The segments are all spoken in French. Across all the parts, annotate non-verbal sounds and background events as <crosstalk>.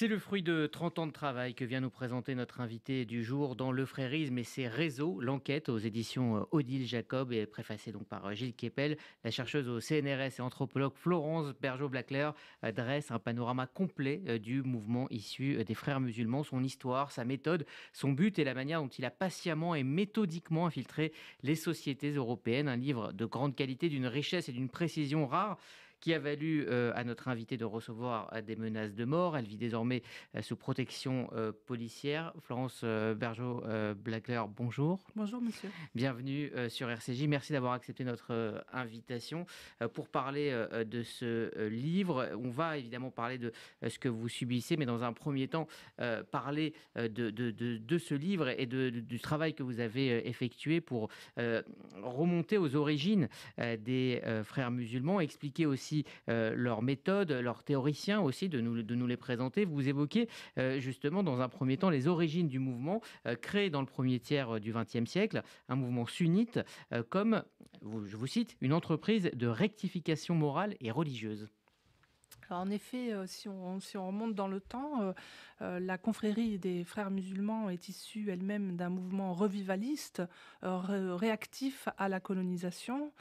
C'est le fruit de 30 ans de travail que vient nous présenter notre invité du jour dans Le frérisme et ses réseaux. L'enquête aux éditions euh, Odile Jacob et préfacée donc par euh, Gilles Keppel. La chercheuse au CNRS et anthropologue Florence Bergeau-Blackler euh, dresse un panorama complet du mouvement issu des frères musulmans, son histoire, sa méthode, son but et la manière dont il a patiemment et méthodiquement infiltré les sociétés européennes. Un livre de grande qualité, d'une richesse et d'une précision rares qui a valu euh, à notre invité de recevoir euh, des menaces de mort. Elle vit désormais euh, sous protection policière. Florence Bergeau-Blackler, bonjour. Bonjour, monsieur. Bienvenue sur RCJ. Merci d'avoir accepté notre invitation pour parler de ce livre. On va évidemment parler de ce que vous subissez, mais dans un premier temps, parler de, de ce livre et du travail que vous avez effectué pour remonter aux origines des frères musulmans, expliquer aussi euh, leurs méthodes, leurs théoriciens aussi, de nous, de nous les présenter. Vous évoquez euh, justement dans un premier temps les origines du mouvement euh, créé dans le premier tiers du XXe siècle, un mouvement sunnite comme, je vous cite, une entreprise de rectification morale et religieuse. en effet, si, on, si on, remonte dans le temps, la confrérie des frères musulmans est issue elle-même d'un mouvement revivaliste, réactif à la colonisation.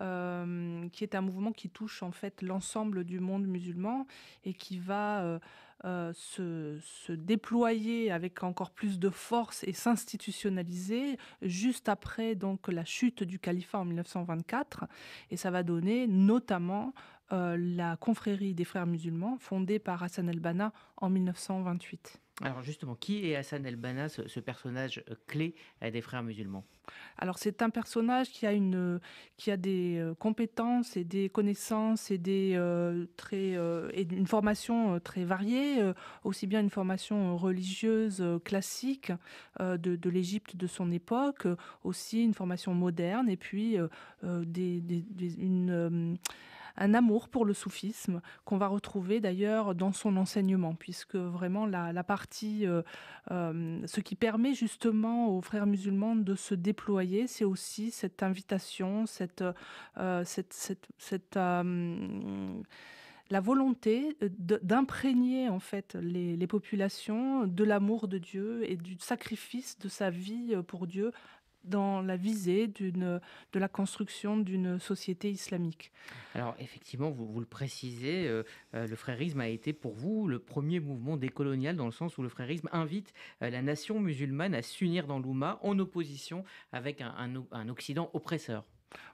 Euh, qui est un mouvement qui touche en fait l'ensemble du monde musulman et qui va euh, euh, se, se, déployer avec encore plus de force et s'institutionnaliser juste après donc la chute du califat en 1924 et ça va donner notamment la confrérie des frères musulmans fondée par Hassan el-Banna en 1928. Alors justement, qui est Hassan el-Banna, ce, personnage euh, clé euh, des frères musulmans Alors c'est un personnage qui a, une, euh, qui a des compétences et des connaissances et, des, et une formation très variée, aussi bien une formation religieuse classique de, l'Égypte de son époque, aussi une formation moderne et puis une un amour pour le soufisme qu'on va retrouver d'ailleurs dans son enseignement, puisque vraiment la, partie, euh, euh, ce qui permet justement aux frères musulmans de se déployer, c'est aussi cette invitation, cette, euh, la volonté d'imprégner en fait les populations de l'amour de Dieu et du sacrifice de sa vie pour Dieu dans la visée de la construction d'une société islamique. Alors effectivement, vous, le précisez, euh, euh, le frérisme a été pour vous le premier mouvement décolonial dans le sens où le frérisme invite euh, la nation musulmane à s'unir dans l'Ouma en opposition avec un Occident oppresseur.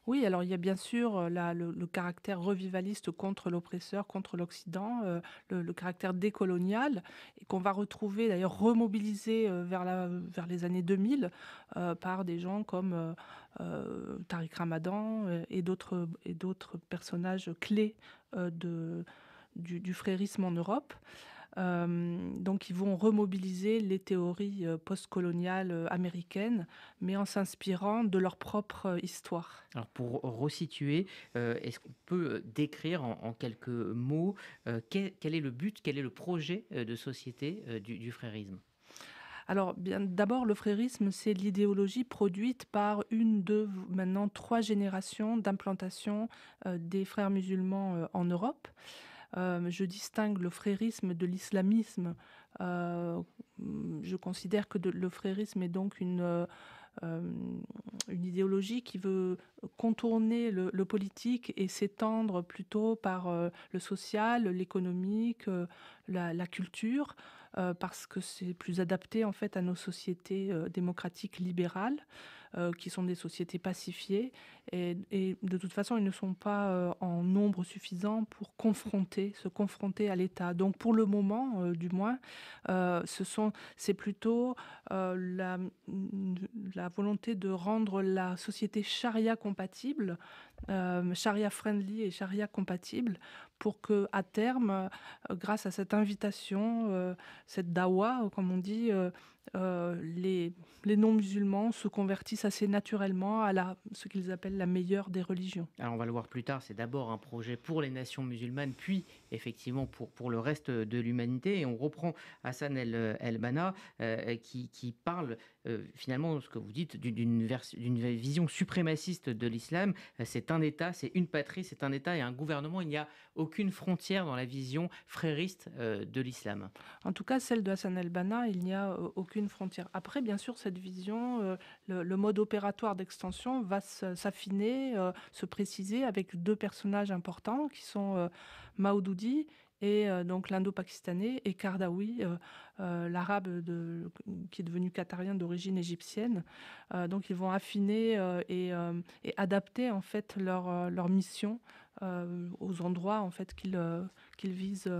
Oui, alors il y a bien sûr le, caractère revivaliste contre l'oppresseur, contre l'Occident, le, caractère décolonial, et qu'on va retrouver d'ailleurs remobilisé vers, vers les années 2000 par des gens comme Tariq Ramadan et d'autres et d'autres personnages clés de, du frérisme en Europe. Euh, donc ils vont remobiliser les théories euh, postcoloniales euh, américaines, mais en s'inspirant de leur propre histoire. Alors pour resituer, est-ce qu'on peut décrire en, quelques mots quel, est le but, quel est le projet de société du, frérisme alors, bien d'abord, le frérisme, c'est l'idéologie produite par une, deux, maintenant trois générations d'implantation des frères musulmans en Europe. Euh, je distingue le frérisme de l'islamisme. Euh, je considère que le frérisme est donc une, euh, une idéologie qui veut contourner le, politique et s'étendre plutôt par le social, l'économique, la, la, culture, parce que c'est plus adapté en fait à nos sociétés démocratiques libérales. Euh, qui sont des sociétés pacifiées. Et, de toute façon, ils ne sont pas euh, en nombre suffisant pour confronter, se confronter à l'État. Donc pour le moment, euh, du moins, ce sont, c'est plutôt la, la, volonté de rendre la société charia compatible, charia friendly et charia compatible, pour que à terme, grâce à cette invitation, cette dawa, comme on dit, les, les non-musulmans se convertissent assez naturellement à la, ce qu'ils appellent la meilleure des religions. Alors on va le voir plus tard, c'est d'abord un projet pour les nations musulmanes, puis effectivement pour, pour le reste de l'humanité. Et on reprend Hassan El-Banna euh, euh, qui, qui, parle euh, finalement, ce que vous dites, d'une vision suprémaciste de l'islam. C'est un État, c'est une patrie, c'est un État et un gouvernement. Il n'y a aucune frontière dans la vision frériste de l'islam. En tout cas, celle de Hassan El-Banna, il n'y a aucune frontière. Après, bien sûr, cette vision, le, le mode opératoire d'extension va s'affiner, euh, se préciser avec deux personnages importants qui sont euh, Maoudoudi et euh, donc l'indo-pakistanais et Kardawi, euh, l'arabe qui est devenu qatarien d'origine égyptienne. donc ils vont affiner et, adapter en fait leur, leur mission aux endroits en fait qu'ils visent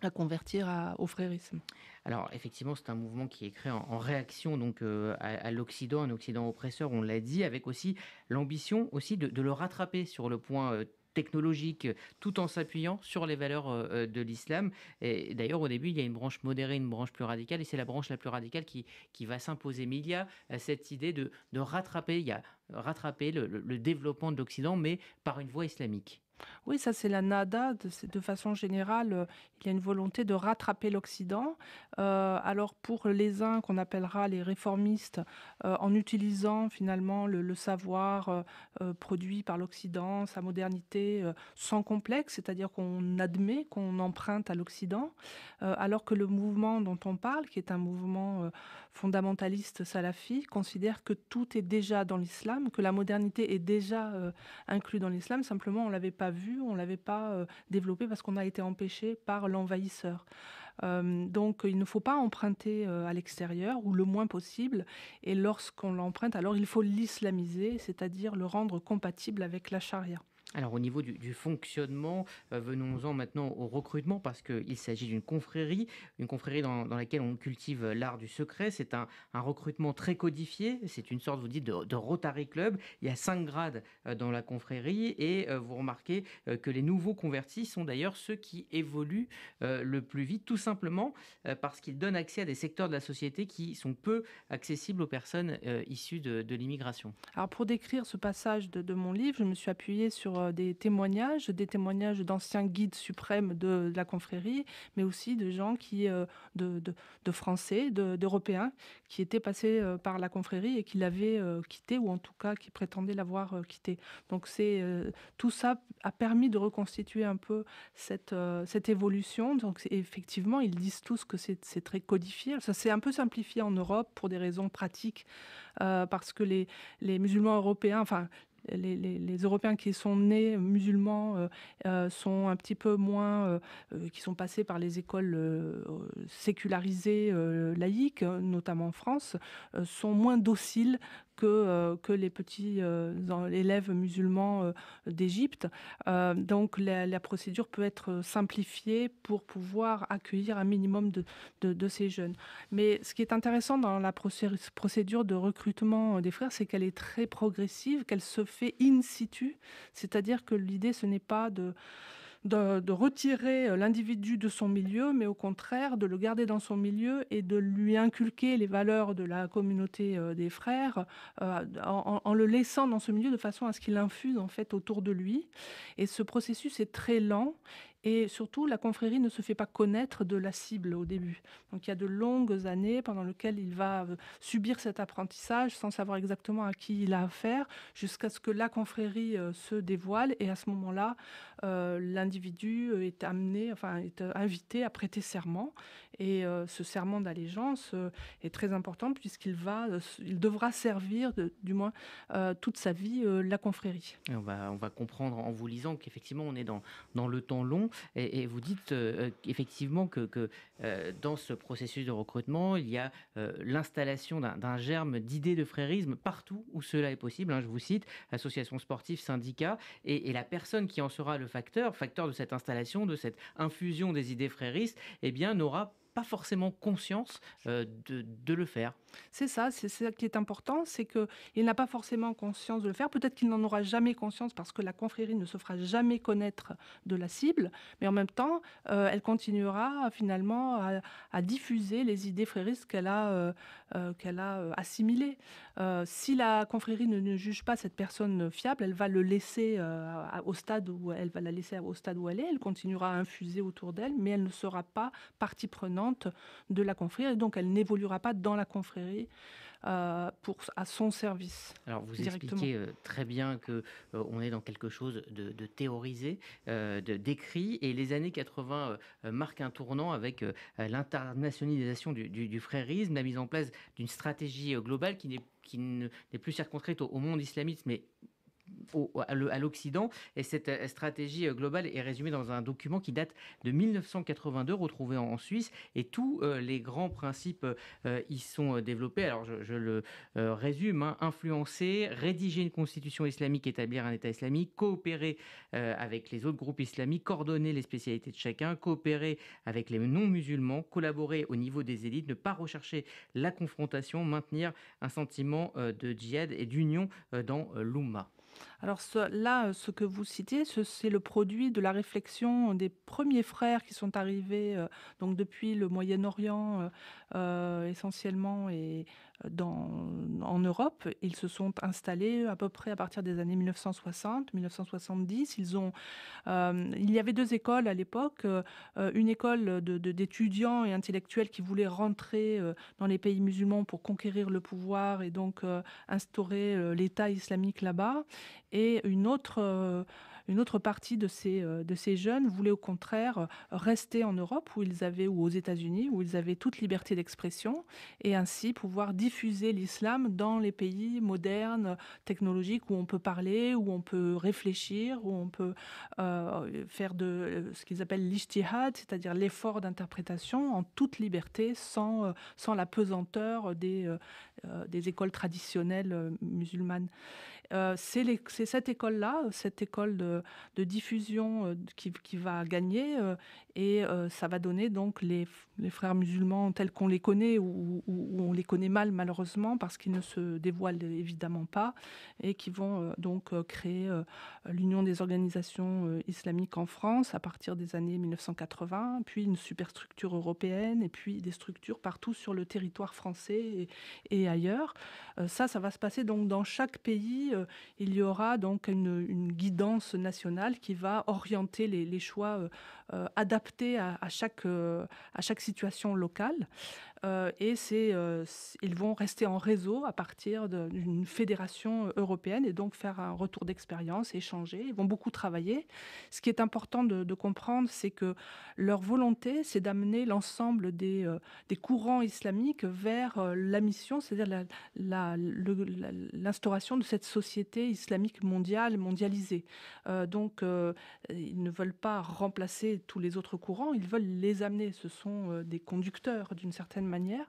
à convertir à, au frérisme Alors effectivement, c'est un mouvement qui est créé en, réaction donc euh, à, l'Occident, un Occident oppresseur, on l'a dit, avec aussi l'ambition aussi de, le rattraper sur le point euh, technologique, tout en s'appuyant sur les valeurs euh, de l'islam. Et d'ailleurs, au début, il y a une branche modérée, une branche plus radicale, et c'est la branche la plus radicale qui, qui va s'imposer. Mais il y a cette idée de, de rattraper, il y a rattraper le développement de l'Occident, mais par une voie islamique. Oui, ça c'est la nada. De, façon générale, euh, il y a une volonté de rattraper l'Occident. Euh, alors pour les uns qu'on appellera les réformistes, euh, en utilisant finalement le, savoir produit par l'Occident, sa modernité sans complexe, c'est-à-dire qu'on admet qu'on emprunte à l'Occident, alors que le mouvement dont on parle, qui est un mouvement fondamentaliste salafi, considère que tout est déjà dans l'islam, que la modernité est déjà inclue dans l'islam, simplement on l'avait pas vu, on ne l'avait pas euh, développé parce qu'on a été empêché par l'envahisseur. Euh, donc il ne faut pas emprunter euh, à l'extérieur ou le moins possible. Et lorsqu'on l'emprunte, alors il faut l'islamiser, c'est-à-dire le rendre compatible avec la charia. Alors au niveau du, fonctionnement, euh, venons-en maintenant au recrutement parce qu'il s'agit d'une confrérie, une confrérie dans, laquelle on cultive l'art du secret. C'est un, recrutement très codifié, c'est une sorte, vous dites, de, Rotary Club. Il y a cinq grades euh, dans la confrérie et euh, vous remarquez que les nouveaux convertis sont d'ailleurs ceux qui évoluent le plus vite, tout simplement parce qu'ils donnent accès à des secteurs de la société qui sont peu accessibles aux personnes issues de, l'immigration. Alors pour décrire ce passage de, de mon livre, je me suis appuyée sur euh, des témoignages, des témoignages d'anciens guides suprêmes de, la confrérie, mais aussi de gens qui, euh, de, Français, d'Européens, qui étaient passés euh, par la confrérie et qui l'avaient quitté, ou en tout cas qui prétendaient l'avoir quitté. Donc c'est tout ça a permis de reconstituer un peu cette, cette évolution. Donc effectivement, ils disent tous que c'est très codifié. Ça s'est un peu simplifié en Europe pour des raisons pratiques, parce que les, les musulmans européens, enfin les, Européens qui sont nés musulmans euh, euh, sont un petit peu moins, euh, qui sont passés par les écoles sécularisées, laïques, notamment en France, sont moins dociles que, euh, que les petits euh, élèves musulmans euh, d'Égypte. donc la, procédure peut être simplifiée pour pouvoir accueillir un minimum de, de ces jeunes. Mais ce qui est intéressant dans la procédure de recrutement des frères, c'est qu'elle est très progressive, qu'elle se fait in situ, c'est-à-dire que l'idée ce n'est pas de de, retirer euh, l'individu de son milieu, mais au contraire de le garder dans son milieu et de lui inculquer les valeurs de la communauté euh, des frères euh, en, en, le laissant dans ce milieu de façon à ce qu'il infuse en fait autour de lui. Et ce processus est très lent et surtout, la confrérie ne se fait pas connaître de la cible au début. Donc il y a de longues années pendant lesquelles il va euh, subir cet apprentissage sans savoir exactement à qui il a affaire, jusqu'à ce que la confrérie euh, se dévoile. Et à ce moment-là, euh, l'individu est amené, enfin est invité à prêter serment. Et ce serment d'allégeance est très important puisqu'il va, il devra servir, du moins toute sa vie, la confrérie. on va, on va comprendre en vous lisant qu'effectivement on est dans, dans le temps long et, vous dites euh, effectivement que, euh, dans ce processus de recrutement, il y a euh, l'installation d'un germe d'idées de frérisme partout où cela est possible. Hein, je vous cite, association sportive syndicat et, la personne qui en sera le facteur, facteur de cette installation, de cette infusion des idées fréristes, eh bien, n'aura forcément conscience euh, de, le faire. C'est ça, c'est ça qui est important, c'est qu'il n'a pas forcément conscience de le faire. Peut-être qu'il n'en aura jamais conscience parce que la confrérie ne se fera jamais connaître de la cible, mais en même temps, euh, elle continuera finalement à, diffuser les idées fréristes qu'elle a, euh, qu'elle a assimilées. si la confrérie ne, ne, juge pas cette personne fiable, elle va le laisser au stade où elle va la laisser au stade où elle est. Elle continuera à infuser autour d'elle, mais elle ne sera pas partie prenante de la confrérie, et donc elle n'évoluera pas dans la confrérie euh, pour, à son service. Alors vous expliquez euh, très bien que euh, on est dans quelque chose de, théorisé, de décrit, et les années 80 marquent un tournant avec l'internationalisation du, frérisme, la mise en place d'une stratégie globale qui n'est plus circonscrite au, au monde islamiste, mais à l'Occident. Et cette euh, stratégie euh, globale est résumée dans un document qui date de 1982, retrouvé en, Suisse. Et tous euh, les grands principes y sont développés. Alors, je, le résume hein. influencer, rédiger une constitution islamique, établir un État islamique, coopérer avec les autres groupes islamiques, coordonner les spécialités de chacun, coopérer avec les non-musulmans, collaborer au niveau des élites, ne pas rechercher la confrontation, maintenir un sentiment de djihad et d'union dans l'Oumma. Alors là, euh, ce que vous citez, c'est le produit de la réflexion des premiers frères qui sont arrivés euh, donc depuis le Moyen-Orient euh, essentiellement et dans, en Europe. Ils se sont installés à peu près à partir des années 1960, 1970. Ils ont, euh, il y avait deux écoles à l'époque, euh, une école d'étudiants de, et intellectuels qui voulaient rentrer euh, dans les pays musulmans pour conquérir le pouvoir et donc instaurer l'État islamique là-bas, et une autre une autre partie de ces, euh, jeunes voulait au contraire euh, rester en Europe où ils avaient, ou aux États-Unis, où ils avaient toute liberté d'expression et ainsi pouvoir diffuser l'islam dans les pays modernes, technologiques, où on peut parler, où on peut réfléchir, où on peut euh, faire de ce qu'ils appellent l'ijtihad, c'est-à-dire l'effort d'interprétation en toute liberté, sans, la pesanteur des écoles traditionnelles musulmanes. Euh, c'est cette école-là, euh, cette école de, diffusion euh, qui, va gagner et ça va donner donc les, frères musulmans tels qu'on les connaît ou, on les connaît mal malheureusement parce qu'ils ne se dévoilent évidemment pas et qui vont donc créer l'Union des organisations islamiques en France à partir des années 1980, puis une superstructure européenne et puis des structures partout sur le territoire français et, et ailleurs. ça, ça va se passer donc dans chaque pays euh, il y aura donc une, guidance nationale qui va orienter les, choix euh, euh, adaptés à chaque situation locale. Euh, et c'est, euh, ils vont rester en réseau à partir d'une fédération euh, européenne et donc faire un retour d'expérience, échanger. Ils vont beaucoup travailler. Ce qui est important de, comprendre, c'est que leur volonté, c'est d'amener l'ensemble des, des, courants islamiques vers la mission, c'est-à-dire l'instauration de cette société islamique mondiale, mondialisée. donc, ils ne veulent pas remplacer tous les autres courants, ils veulent les amener. Ce sont des conducteurs d'une certaine manière,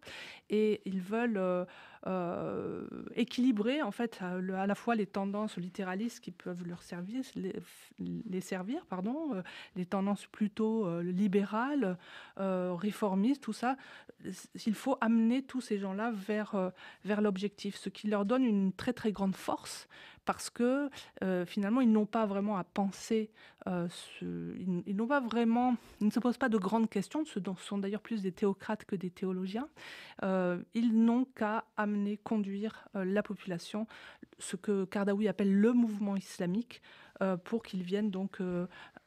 et ils veulent euh, euh, équilibrer en fait à, la fois les tendances littéralistes qui peuvent leur servir, les, servir, pardon, euh, les tendances plutôt libérales, réformistes, tout ça. Il faut amener tous ces gens-là vers vers l'objectif, ce qui leur donne une très très grande force parce que euh, finalement, ils n'ont pas vraiment à penser, euh, ils, n'ont pas vraiment, ne se posent pas de grandes questions, ce sont d'ailleurs plus des théocrates que des théologiens. Euh, ils n'ont qu'à amener, conduire la population, ce que kardawi appelle le mouvement islamique, pour qu'ils viennent donc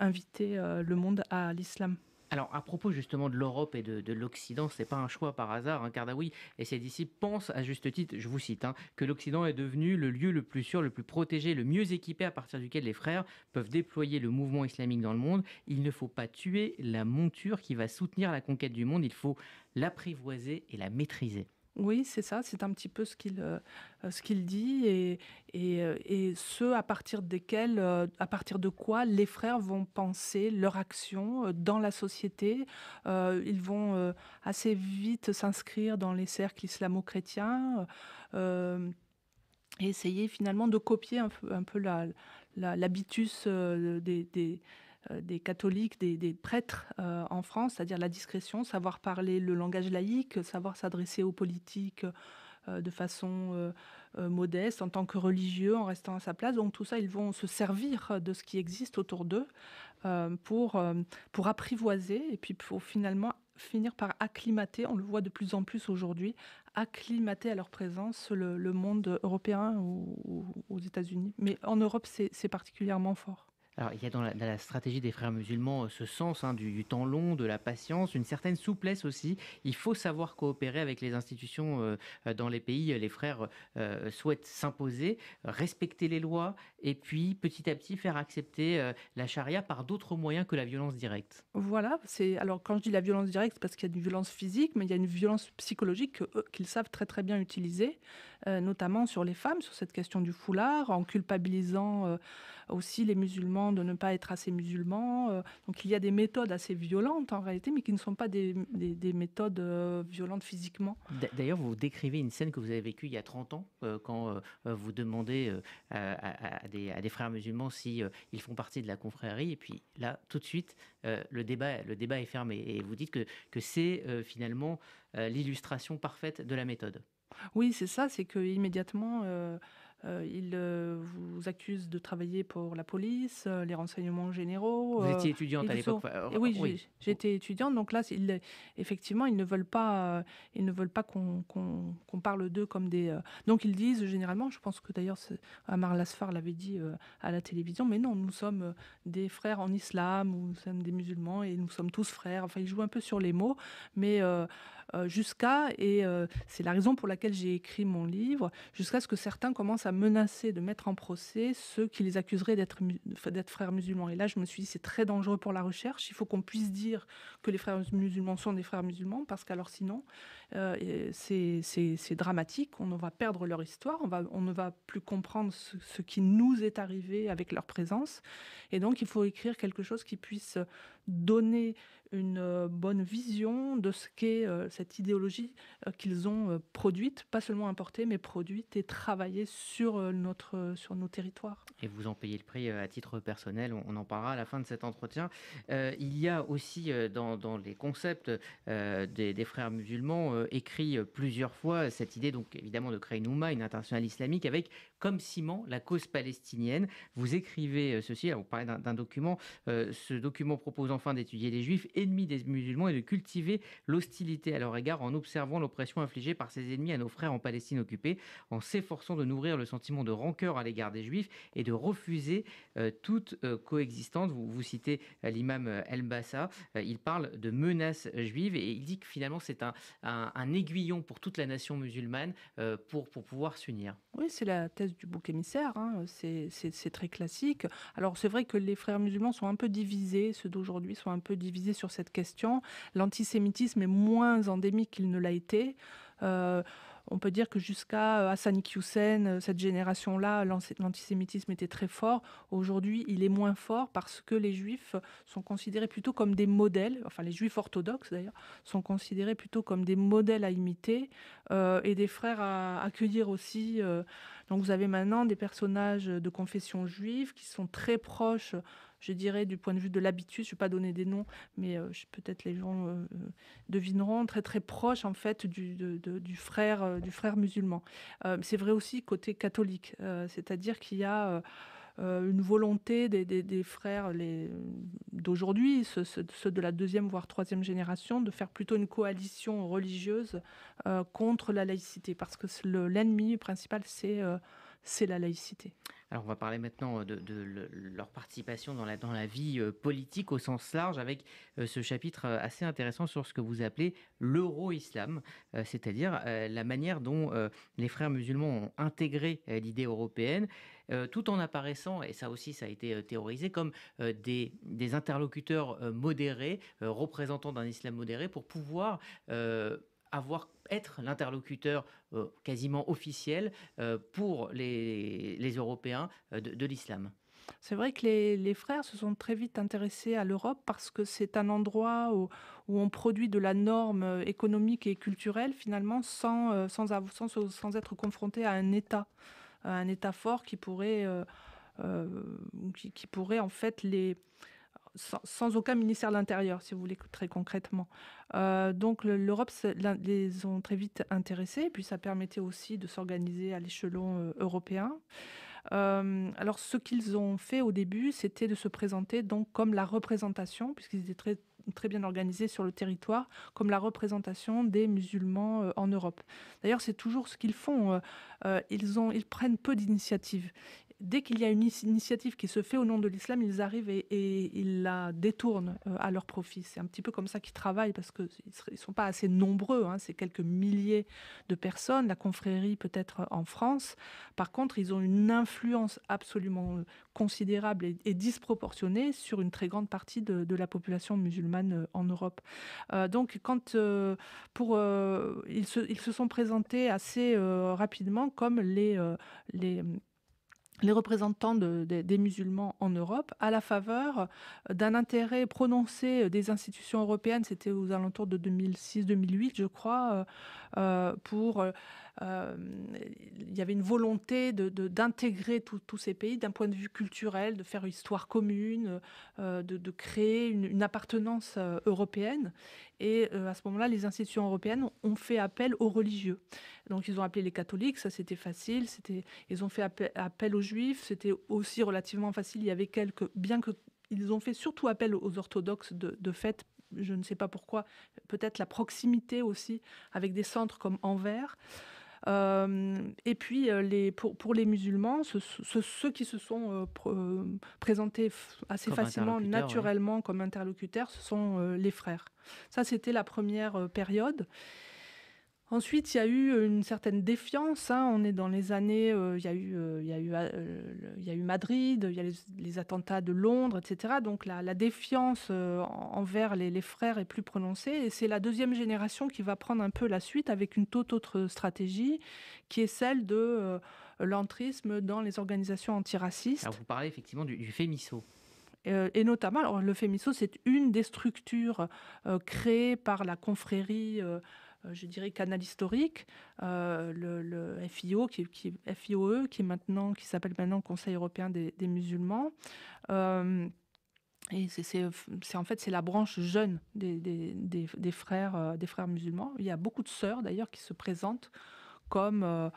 inviter le monde à l'islam. Alors, à propos justement de l'Europe et de, l'Occident, ce n'est pas un choix par hasard. Hein. Kardawi et ses disciples pensent, à juste titre, je vous cite, hein, que l'Occident est devenu le lieu le plus sûr, le plus protégé, le mieux équipé à partir duquel les frères peuvent déployer le mouvement islamique dans le monde. Il ne faut pas tuer la monture qui va soutenir la conquête du monde. Il faut l'apprivoiser et la maîtriser. Oui, c'est ça, c'est un petit peu ce qu'il euh, euh, ce qu'il dit et, et, euh, ce à partir desquels, à partir de quoi les frères vont penser leur action dans la société. ils vont assez vite s'inscrire dans les cercles islamo-chrétiens et essayer finalement de copier un, peu l'habitus des, euh, des catholiques, des, prêtres euh, en France, c'est-à-dire la discrétion, savoir parler le langage laïque, savoir s'adresser aux politiques euh, de façon modeste, en tant que religieux, en restant à sa place. Donc tout ça, ils vont se servir de ce qui existe autour d'eux pour, pour apprivoiser et puis pour finalement finir par acclimater, on le voit de plus en plus aujourd'hui, acclimater à leur présence le, monde européen ou aux États-Unis. Mais en Europe, c'est particulièrement fort. Alors, il y a dans la, stratégie des frères musulmans euh, ce sens hein, du, temps long, de la patience, une certaine souplesse aussi. Il faut savoir coopérer avec les institutions euh, euh, dans les pays. Les frères souhaitent s'imposer, respecter les lois et puis petit à petit faire accepter la charia par d'autres moyens que la violence directe. Voilà, c'est alors quand je dis la violence directe, parce qu'il y a une violence physique, mais il y a une violence psychologique qu'ils savent très très bien utiliser. Euh, notamment sur les femmes, sur cette question du foulard, en culpabilisant euh, aussi les musulmans de ne pas être assez musulmans. Euh. donc il y a des méthodes assez violentes en réalité, mais qui ne sont pas des, méthodes violentes physiquement. D'ailleurs, vous décrivez une scène que vous avez vécue il y a 30 ans, quand vous demandez à, des, frères musulmans s'ils font partie de la confrérie, et puis là, tout de suite, le, débat, est fermé. Et vous dites que c'est finalement l'illustration parfaite de la méthode. Oui, c'est ça, c'est qu'immédiatement, immédiatement euh, euh, ils euh, vous accusent de travailler pour la police, les renseignements généraux. Vous étiez étudiante à l'époque. oui, oui. j'étais étudiante. Donc là, effectivement, ils ne veulent pas, ils ne veulent pas qu'on parle d'eux comme des. Donc ils disent généralement, je pense que d'ailleurs Amar Lasfar l'avait dit à la télévision, mais non, nous sommes des frères en islam, ou nous sommes des musulmans et nous sommes tous frères. Enfin, ils jouent un peu sur les mots, mais euh, jusqu'à, et euh, c'est la raison pour laquelle j'ai écrit mon livre, jusqu'à ce que certains commencent à menacer de mettre en procès ceux qui les accuseraient d'être, d'être frères musulmans. Et là, je me suis dit, c'est très dangereux pour la recherche, il faut qu'on puisse dire que les frères musulmans sont des frères musulmans, parce qu'alors sinon, euh, c'est dramatique, on va perdre leur histoire, on, ne va plus comprendre ce, qui nous est arrivé avec leur présence. Et donc il faut écrire quelque chose qui puisse donner une euh, bonne vision de ce qu'est euh, cette idéologie qu'ils ont produite, pas seulement importée, mais produite et travaillée sur, notre, sur nos territoires. Et vous en payez le prix à titre personnel, on en parlera à la fin de cet entretien. il y a aussi dans, les concepts des, frères musulmans, euh, écrit euh, plusieurs fois euh, cette idée, donc évidemment, de créer une Ouma, une internationale islamique, avec comme ciment la cause palestinienne. Vous écrivez ceci, vous parlez d'un document. ce document propose enfin d'étudier les juifs, ennemis des musulmans, et de cultiver l'hostilité à leur égard en observant l'oppression infligée par ses ennemis à nos frères en Palestine occupée, en s'efforçant de nourrir le sentiment de rancœur à l'égard des juifs et de refuser toute coexistence. Vous, vous citez l'imam El-Bassa, il parle de menaces juives et il dit que finalement c'est un, un, aiguillon pour toute la nation musulmane euh, pour, pour pouvoir s'unir. Oui, c'est la thèse du bouc émissaire, hein. c'est très classique. Alors c'est vrai que les frères musulmans sont un peu divisés, ceux d'aujourd'hui sont un peu divisés sur cette question. L'antisémitisme est moins endémique qu'il ne l'a été. Euh, on peut dire que jusqu'à euh, Hassan Hussein, euh, cette génération-là, l'antisémitisme était très fort. Aujourd'hui, il est moins fort parce que les juifs sont considérés plutôt comme des modèles, enfin les juifs orthodoxes d'ailleurs, sont considérés plutôt comme des modèles à imiter. Euh, et des frères à accueillir aussi. Euh. donc vous avez maintenant des personnages de confession juive qui sont très proches je dirais, du point de vue de l'habitude, je ne vais pas donner des noms, mais euh, peut-être les gens devineront, très très proches en fait du, du frère, du frère musulman. c'est vrai aussi côté catholique, c'est-à-dire qu'il y a euh, une volonté des, frères d'aujourd'hui, ceux, de la deuxième voire troisième génération, de faire plutôt une coalition religieuse euh, contre la laïcité, parce que l'ennemi principal, euh, c'est la laïcité. Alors on va parler maintenant de, leur participation dans la vie politique au sens large avec ce chapitre assez intéressant sur ce que vous appelez l'euro-islam, c'est-à-dire la manière dont les frères musulmans ont intégré l'idée européenne. Euh, tout en apparaissant, et ça aussi ça a été euh, théorisé, comme euh, des, interlocuteurs modérés, représentants d'un islam modéré, pour pouvoir avoir être l'interlocuteur quasiment officiel pour les, Européens de, l'islam. C'est vrai que les, frères se sont très vite intéressés à l'Europe parce que c'est un endroit où, on produit de la norme économique et culturelle finalement sans, sans, sans être confronté à un État. Euh, un État fort qui pourrait, euh, euh, qui, pourrait en fait les, sans, aucun ministère de l'Intérieur, si vous voulez, très concrètement. donc l'Europe les ont très vite intéressés, puis ça permettait aussi de s'organiser à l'échelon européen. alors ce qu'ils ont fait au début, c'était de se présenter donc comme la représentation, puisqu'ils étaient très très bien organisée sur le territoire, comme la représentation des musulmans euh, en Europe. D'ailleurs, c'est toujours ce qu'ils font. Euh, euh, ils, ont, ils prennent peu d'initiatives dès qu'il y a une initiative qui se fait au nom de l'islam, ils arrivent et, ils la détournent euh, à leur profit. C'est un petit peu comme ça qu'ils travaillent parce qu'ils ne sont pas assez nombreux, hein, c'est quelques milliers de personnes, la confrérie peut-être en France. Par contre, ils ont une influence absolument euh, considérable et, disproportionnée sur une très grande partie de, la population musulmane euh, en Europe. donc, quand pour, ils, se, ils, se, sont présentés assez rapidement comme les, les les représentants des musulmans en Europe à la faveur euh, d'un intérêt prononcé euh, des institutions européennes, c'était aux alentours de 2006-2008 je crois, euh, pour euh, il y avait une volonté d'intégrer de, tous ces pays d'un point de vue culturel, de faire une histoire commune, euh, de, créer une, appartenance euh, européenne. Et à ce moment-là, les institutions européennes ont fait appel aux religieux. Donc ils ont appelé les catholiques, ça c'était facile. ils ont fait appel, aux juifs, c'était aussi relativement facile. Il y avait quelques, bien que ils ont fait surtout appel aux orthodoxes de, de fait. Je ne sais pas pourquoi. Peut-être la proximité aussi avec des centres comme Anvers. Euh, et puis, euh, pour, les musulmans, ceux qui se sont euh, présentés assez facilement, naturellement, comme interlocuteurs, ce sont les frères. Ça, c'était la première période. Ensuite, il y a eu euh, une certaine défiance. Hein. On est dans les années, il y, a eu Madrid, il y a les, attentats de Londres, etc. Donc la, défiance euh, envers les, frères est plus prononcée. Et c'est la deuxième génération qui va prendre un peu la suite avec une toute autre stratégie, qui est celle de euh, l'entrisme dans les organisations antiracistes. Alors vous parlez effectivement du, du et notamment, le FEMISO, c'est une des structures créées par la confrérie euh, je dirais, canal historique, euh, le, FIO, qui, FIOE, qui, est maintenant, qui s'appelle maintenant Conseil européen des, musulmans. Euh, et c'est en fait c'est la branche jeune des, frères des frères musulmans. Il y a beaucoup de sœurs d'ailleurs qui se présentent comme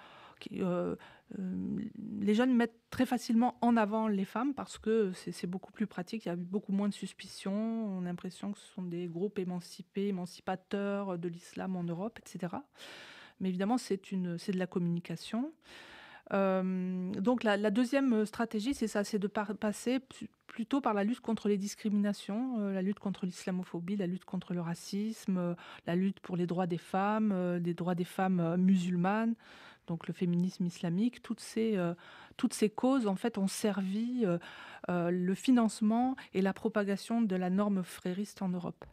euh, euh, les jeunes mettent très facilement en avant les femmes parce que c'est beaucoup plus pratique, il y a beaucoup moins de suspicions, on a l'impression que ce sont des groupes émancipés, émancipateurs de l'islam en Europe, etc. Mais évidemment, c'est de la communication. Euh, donc la, deuxième stratégie, c'est ça, c'est de passer plutôt par la lutte contre les discriminations, la lutte contre l'islamophobie, la lutte contre le racisme, la lutte pour les droits des femmes, des droits des femmes musulmanes, donc le féminisme islamique, euh, toutes ces, causes, en fait, ont servi euh, euh, le financement et la propagation de la norme frériste en Europe.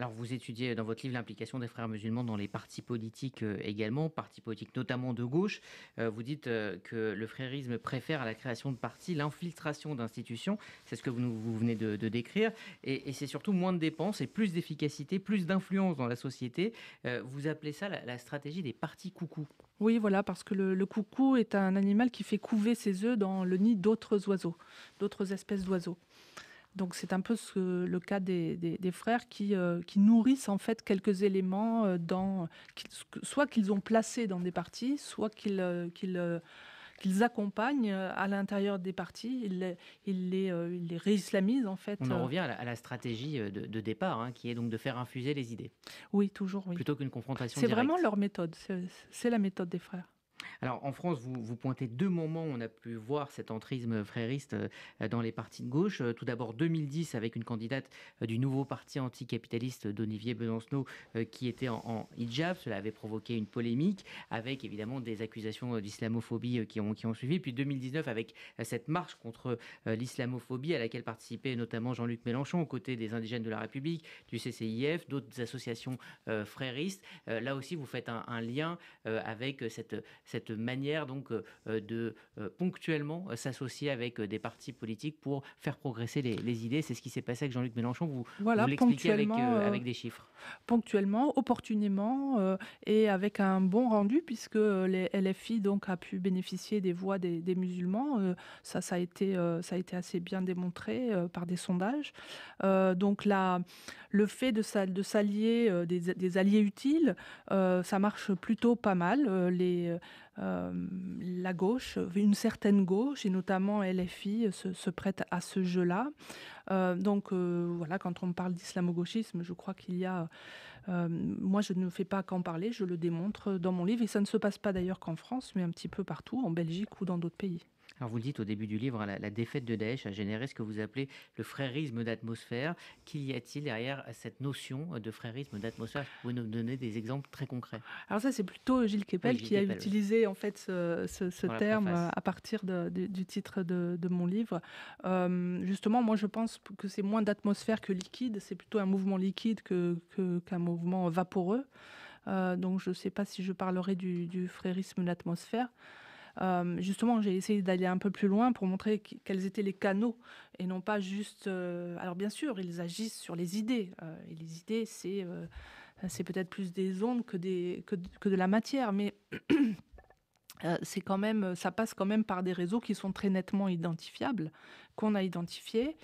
Alors vous étudiez dans votre livre l'implication des frères musulmans dans les partis politiques euh, également, partis politiques notamment de gauche. Euh, vous dites euh, que le frérisme préfère à la création de partis l'infiltration d'institutions, c'est ce que vous, venez de, décrire, et, c'est surtout moins de dépenses et plus d'efficacité, plus d'influence dans la société. Vous appelez ça la, stratégie des partis coucou. Oui, voilà, parce que le, le, coucou est un animal qui fait couver ses œufs dans le nid d'autres oiseaux, d'autres espèces d'oiseaux. Donc c'est un peu le cas des, frères euh, qui, nourrissent en fait quelques éléments euh, dans, soit qu'ils ont placés dans des parties, soit qu'ils euh, qu'ils accompagnent à l'intérieur des partis, ils les, les, réislamisent en fait. On en revient à la, stratégie de, départ, hein, qui est donc de faire infuser les idées. Oui, toujours. Oui. Plutôt qu'une confrontation. C'est vraiment leur méthode, c'est la méthode des frères. Alors en France, vous, vous pointez deux moments où on a pu voir cet entrisme frériste euh, dans les partis de gauche. Euh, tout d'abord 2010 avec une candidate euh, du nouveau parti anticapitaliste d'Olivier Besancenot qui était en, hijab. Cela avait provoqué une polémique avec évidemment des accusations d'islamophobie qui ont, qui ont suivi. Puis 2019 avec cette marche contre l'islamophobie à laquelle participait notamment Jean-Luc Mélenchon aux côtés des indigènes de la République, du CCIF, d'autres associations fréristes. là aussi, vous faites un, un lien avec cette, cette manière donc euh, euh, de euh, ponctuellement s'associer avec des partis politiques pour faire progresser les, idées. C'est ce qui s'est passé avec Jean-Luc Mélenchon. Vous, voilà, vous l'expliquez avec, avec, des chiffres. Ponctuellement, opportunément et avec un bon rendu puisque les LFI donc a pu bénéficier des voix des, musulmans. ça, ça a été, ça a été assez bien démontré par des sondages. donc là, le fait de, de s'allier des, des, alliés utiles, ça marche plutôt pas mal. les euh, la gauche, une certaine gauche, et notamment LFI, se, prête à ce jeu-là. Euh, donc euh, voilà, quand on parle d'islamo-gauchisme, je crois qu'il y a... moi, je ne fais pas qu'en parler, je le démontre dans mon livre, et ça ne se passe pas d'ailleurs qu'en France, mais un petit peu partout, en Belgique ou dans d'autres pays. Alors vous dites au début du livre, hein, la, défaite de Daesh a généré ce que vous appelez le frérisme d'atmosphère. Qu'y a-t-il derrière cette notion de frérisme d'atmosphère Vous nous donner des exemples très concrets. Alors ça, c'est plutôt Gilles Kepel qui a utilisé en fait ce, terme euh, à partir du titre de, mon livre. Euh, justement, moi, je pense que c'est moins d'atmosphère que liquide. C'est plutôt un mouvement liquide qu'un que, qu'un mouvement vaporeux. Euh, donc je ne sais pas si je parlerai du, du frérisme d'atmosphère. Euh, justement, j'ai essayé d'aller un peu plus loin pour montrer quels étaient les canaux et non pas juste. Euh, alors bien sûr, ils agissent sur les idées. Euh, et les idées, c'est peut-être plus des ondes que des que, que de la matière, mais <clears throat> c'est quand même, ça passe quand même par des réseaux qui sont très nettement identifiables, qu'on a identifiés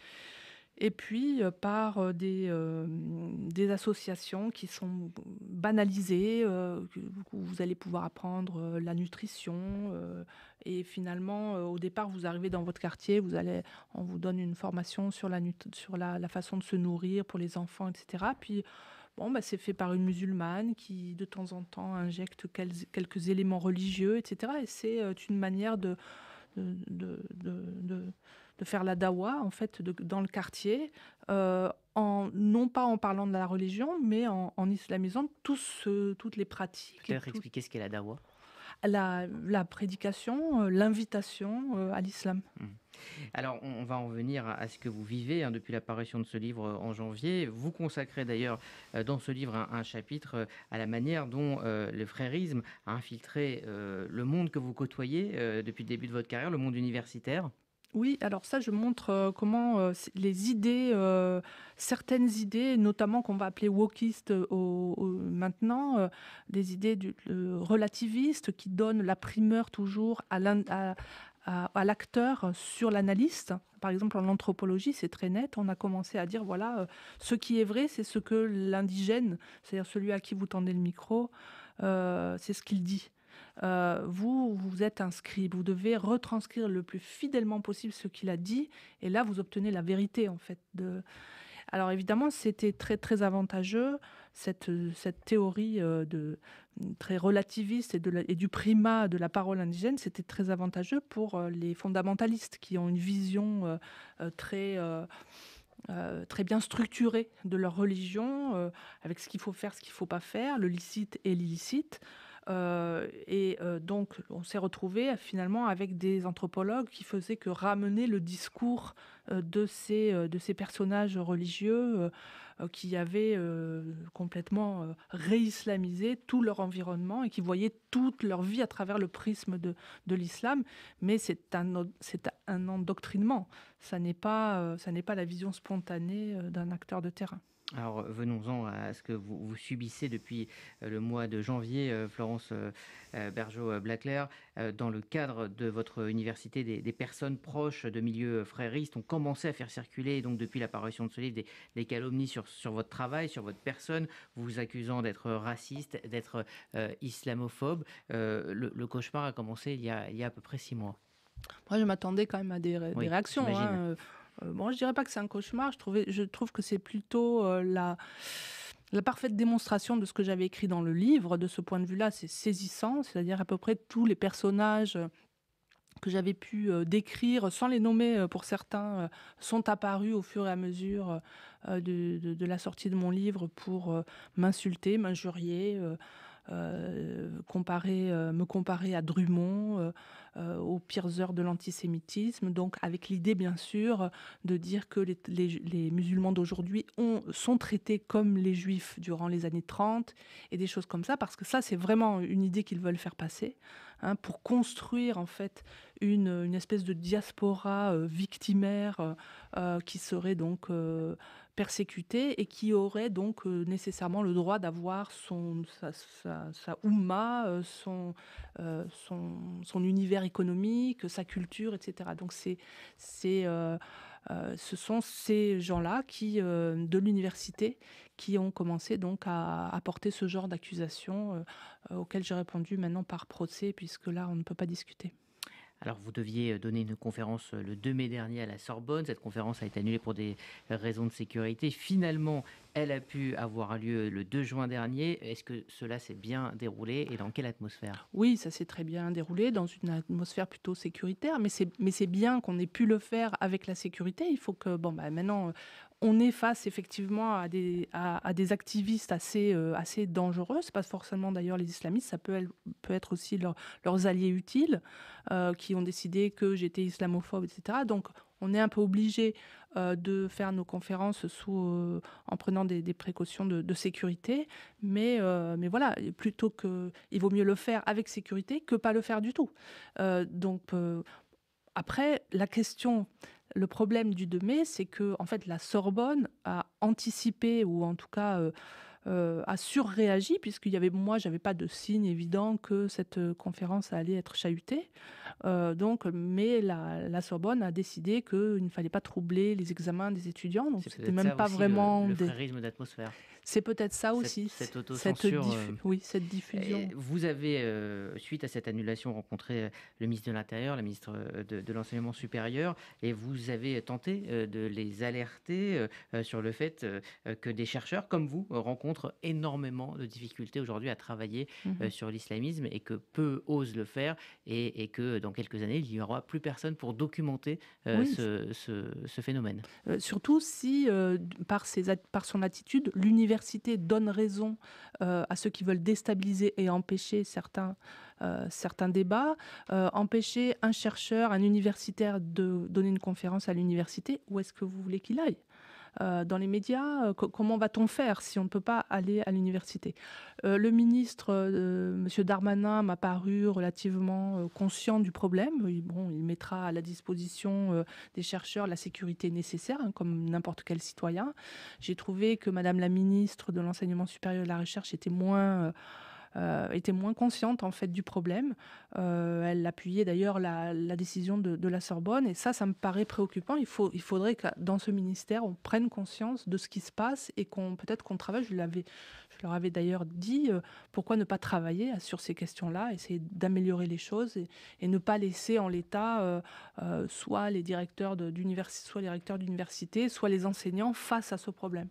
et puis euh, par euh, des, euh, des, associations qui sont banalisées, où vous allez pouvoir apprendre la nutrition. et finalement, au départ, vous arrivez dans votre quartier, vous allez, on vous donne une formation sur la, sur la, façon de se nourrir pour les enfants, etc. Puis, bon, bah, c'est fait par une musulmane qui, de temps en temps, injecte quelques éléments religieux, etc. Et c'est une manière de, de de faire la dawa en fait dans le quartier, euh, en, non pas en parlant de la religion, mais en, islamisant toutes les pratiques. Peut-être expliquer ce qu'est la dawa. La, la, prédication, euh, l'invitation euh, à l'islam. Mmh. Alors, on va en venir à ce que vous vivez hein, depuis l'apparition de ce livre en janvier. Vous consacrez d'ailleurs dans ce livre un, un chapitre à la manière dont le frérisme a infiltré le monde que vous côtoyez depuis le début de votre carrière, le monde universitaire. Oui, alors ça, je montre euh, comment euh, les idées, euh, certaines idées, notamment qu'on va appeler wokistes maintenant, des idées relativistes qui donnent la primeur toujours à, à l'acteur sur l'analyste. Par exemple, en anthropologie, c'est très net. On a commencé à dire voilà, ce qui est vrai, c'est ce que l'indigène, c'est-à-dire celui à qui vous tendez le micro, c'est ce qu'il dit. Euh, vous vous êtes inscrit vous devez retranscrire le plus fidèlement possible ce qu'il a dit, et là vous obtenez la vérité en fait. De... Alors évidemment c'était très très avantageux cette, cette théorie euh, de, très relativiste et, du primat de la parole indigène, c'était très avantageux pour euh, les fondamentalistes qui ont une vision très très bien structurée de leur religion, avec ce qu'il faut faire, ce qu'il ne faut pas faire, le licite et l'illicite. Euh, et euh, donc, on s'est retrouvé finalement avec des anthropologues qui faisaient que ramener le discours euh, de, ces, de ces personnages religieux qui avaient complètement réislamisé tout leur environnement et qui voyaient toute leur vie à travers le prisme de, l'islam. Mais c'est un, c'est un endoctrinement. Ça ça n'est pas la vision spontanée d'un acteur de terrain. Alors venons-en à ce que vous, subissez depuis euh, le mois de janvier, euh, Florence euh, bergeau Blackler. dans le cadre de votre université, des, personnes proches de milieux fréristes ont commencé à faire circuler, donc depuis l'apparition de ce livre, des, calomnies sur, votre travail, sur votre personne, vous accusant d'être raciste, d'être islamophobe. le, cauchemar a commencé il y a, à peu près six mois. Moi, je m'attendais quand même à des, réactions. Hein, je euh, je dirais pas que c'est un cauchemar. Je, je trouve que c'est plutôt euh, la la parfaite démonstration de ce que j'avais écrit dans le livre. De ce point de vue-là, c'est saisissant, c'est-à-dire à peu près tous les personnages euh, que j'avais pu décrire sans les nommer pour certains sont apparus au fur et à mesure de la sortie de mon livre pour m'insulter, m'injurier. Euh, comparer, euh, me comparer à Drummond, euh, aux pires heures de l'antisémitisme, donc avec l'idée bien sûr de dire que les, les musulmans d'aujourd'hui sont traités comme les juifs durant les années 30 et des choses comme ça, parce que ça c'est vraiment une idée qu'ils veulent faire passer. Hein, pour construire en fait une, espèce de diaspora euh, victimaire euh, euh, qui serait donc persécutée et qui aurait donc nécessairement le droit d'avoir sa, sa, umma, son, univers économique, sa culture, etc. Donc ce sont ces gens-là qui de l'université qui ont commencé donc à, apporter ce genre d'accusation euh, euh, auxquelles j'ai répondu maintenant par procès, puisque là, on ne peut pas discuter. Alors vous deviez euh, donner une conférence le 2 mai dernier à la Sorbonne. Cette conférence a été annulée pour des raisons de sécurité. Finalement, elle a pu avoir lieu le 2 juin dernier. Est-ce que cela s'est bien déroulé et dans quelle atmosphère Oui, ça s'est très bien déroulé dans une atmosphère plutôt sécuritaire, mais c'est, bien qu'on ait pu le faire avec la sécurité. Il faut que, bon, bah, maintenant, euh, on est face effectivement à des, activistes assez, euh, assez dangereux. Ce pas forcément d'ailleurs les islamistes, ça peut, être aussi leurs alliés utiles euh, qui ont décidé que j'étais islamophobe, etc. Donc on est un peu obligé euh, de faire nos conférences sous, euh, en prenant des, précautions de, sécurité. Mais, euh, mais voilà, plutôt que, il vaut mieux le faire avec sécurité que pas le faire du tout. donc, après, la question, le problème du 2 mai, c'est que en fait, la Sorbonne a anticipé, ou en tout cas euh, a surréagi, puisqu'il y avait, moi, j'avais pas de signe évident que cette euh, conférence allait être chahutée. Euh, donc, mais la, Sorbonne a décidé qu'il ne fallait pas troubler les examens des étudiants. Donc, c'était même pas vraiment. Le, le d'atmosphère. C'est peut-être ça aussi. Cette, oui, euh, cette diffusion. Vous avez, euh, suite à cette annulation, rencontré euh, le ministre de l'Intérieur, la ministre de, l'Enseignement supérieur, et vous avez tenté de les alerter sur le fait que des chercheurs comme vous rencontrent énormément de difficultés aujourd'hui à travailler mhm. sur l'islamisme et que peu osent le faire et, que dans quelques années, il n'y aura plus personne pour documenter ce, ce, phénomène. surtout si, par, ses, par son attitude, l'univers donne raison euh, à ceux qui veulent déstabiliser et empêcher certains, euh, certains débats, euh, empêcher un chercheur, un universitaire de donner une conférence à l'université, où est-ce que vous voulez qu'il aille euh, dans les médias euh, Comment va-t-on faire si on ne peut pas aller à l'université euh, Le ministre, Monsieur M. Darmanin, m'a paru relativement conscient du problème. Il, bon, il mettra à la disposition des chercheurs la sécurité nécessaire, hein, comme n'importe quel citoyen. J'ai trouvé que Madame la ministre de l'Enseignement supérieur et de la Recherche était moins... Euh, était moins consciente en fait du problème. Euh, elle appuyait d'ailleurs la, décision de, la Sorbonne et ça, ça me paraît préoccupant. Il, faudrait que dans ce ministère, on prenne conscience de ce qui se passe et qu'on peut-être qu'on travaille. Je, leur avais d'ailleurs dit euh, pourquoi ne pas travailler sur ces questions-là, essayer d'améliorer les choses et, ne pas laisser en l'état soit les directeurs d'université, soit les recteurs d'université, soit les enseignants face à ce problème.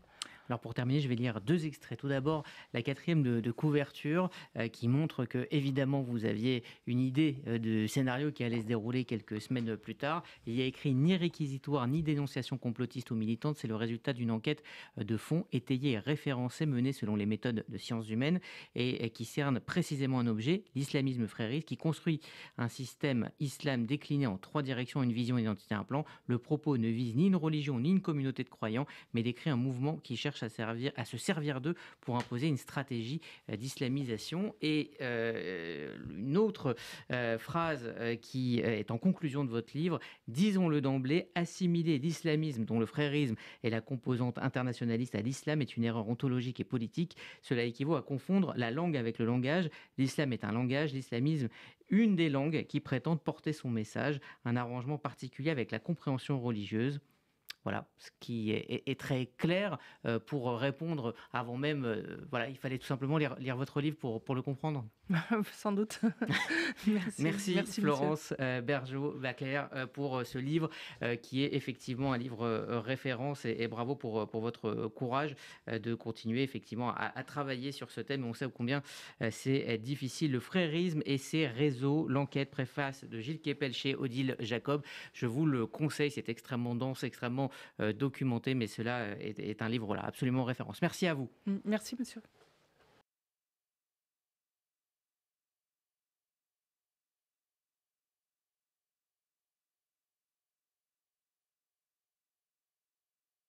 Alors pour terminer, je vais lire deux extraits. Tout d'abord, la quatrième de, couverture euh, qui montre que évidemment vous aviez une idée euh, de scénario qui allait se dérouler quelques semaines plus tard. Il y a écrit ni réquisitoire ni dénonciation complotiste ou militante. C'est le résultat d'une enquête euh, de fond étayée et référencée menée selon les méthodes de sciences humaines et, qui cerne précisément un objet, l'islamisme frériste, qui construit un système islam décliné en trois directions, une vision, une identité, un plan. Le propos ne vise ni une religion ni une communauté de croyants, mais décrit un mouvement qui cherche à, servir, à se servir d'eux pour imposer une stratégie euh, d'islamisation. Et euh, une autre euh, phrase qui est en conclusion de votre livre, disons-le d'emblée, assimiler l'islamisme dont le frérisme est la composante internationaliste à l'islam est une erreur ontologique et politique. Cela équivaut à confondre la langue avec le langage. L'islam est un langage, l'islamisme une des langues qui prétendent porter son message, un arrangement particulier avec la compréhension religieuse. Voilà, ce qui est, très clair euh, pour répondre avant même. Euh, voilà, il fallait tout simplement lire, votre livre pour, pour le comprendre. <laughs> Sans doute. <laughs> merci. merci. Florence euh, Bergeau-Baclair pour ce livre qui est effectivement un livre référence et, bravo pour, pour votre courage de continuer effectivement à, à, travailler sur ce thème. On sait combien c'est difficile. Le frérisme et ses réseaux, l'enquête préface de Gilles Kepel chez Odile Jacob. Je vous le conseille, c'est extrêmement dense, extrêmement euh, documenté, mais cela euh, est, un livre là, absolument référence. Merci à vous. Mm, merci, monsieur.